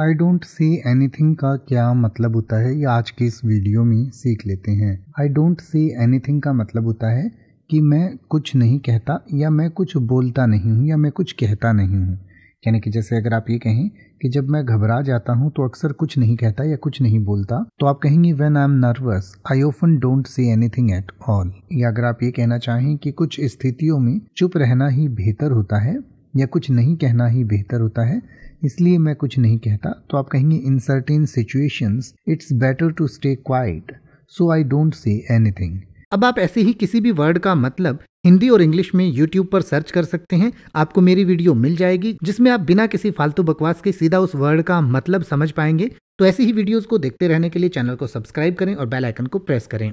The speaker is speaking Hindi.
आई डोंट से थिंग का क्या मतलब होता है ये आज के इस वीडियो में सीख लेते हैं आई डोंट से थिंग का मतलब होता है कि मैं कुछ नहीं कहता या मैं कुछ बोलता नहीं हूँ या मैं कुछ कहता नहीं हूँ यानी कि जैसे अगर आप ये कहें कि जब मैं घबरा जाता हूँ तो अक्सर कुछ नहीं कहता या कुछ नहीं बोलता तो आप कहेंगे when I am nervous I often don't say thing at all या अगर आप ये कहना चाहें कि कुछ स्थितियों में चुप रहना ही बेहतर होता है या कुछ नहीं कहना ही बेहतर होता है इसलिए मैं कुछ नहीं कहता तो आप कहेंगे in certain situations it's better to stay quiet so I don't say anything अब आप ऐसे ही किसी भी वर्ड का मतलब हिंदी और इंग्लिश में यूट्यूब पर सर्च कर सकते हैं आपको मेरी वीडियो मिल जाएगी जिसमें आप बिना किसी फालतू बकवास के सीधा उस वर्ड का मतलब समझ पाएंगे तो ऐसी ही वीडियोस को देखते रहने के लिए चैनल को सब्सक्राइब करें और बेल आइकन को प्रेस करें